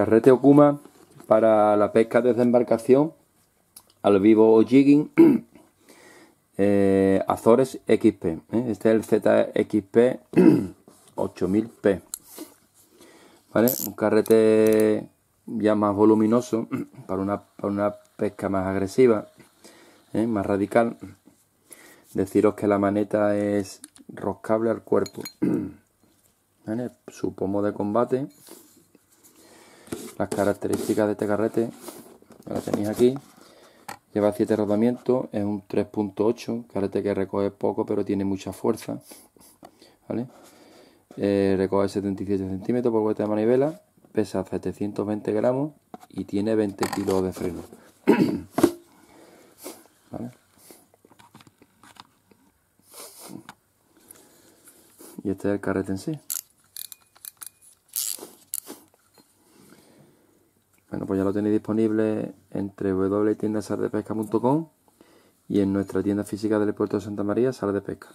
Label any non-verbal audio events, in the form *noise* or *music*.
Carrete okuma para la pesca desde embarcación, al vivo o jigging, *clears throat* eh, Azores XP. ¿eh? este es el ZXP 8000P. *clears throat* ¿Vale? Un carrete ya más voluminoso *clears throat* para una, pesca más agresiva, ¿eh? más radical. Deciros que la maneta es roscable al cuerpo. Su pomo de combate las características de este carrete la tenéis aquí. Lleva 7 rodamientos, es un 3.8, carrete que recoge poco pero tiene mucha fuerza. ¿Vale? Eh, recoge 77 centímetros por vuelta de manivela, pesa 720 gramos y tiene 20 kilos de freno. *clears throat* Y este es el carrete en sí. Bueno, pues ya lo tenéis disponible entre www.tiendasardepesca.com y en nuestra tienda física del puerto de Santa María, Sala de Pesca.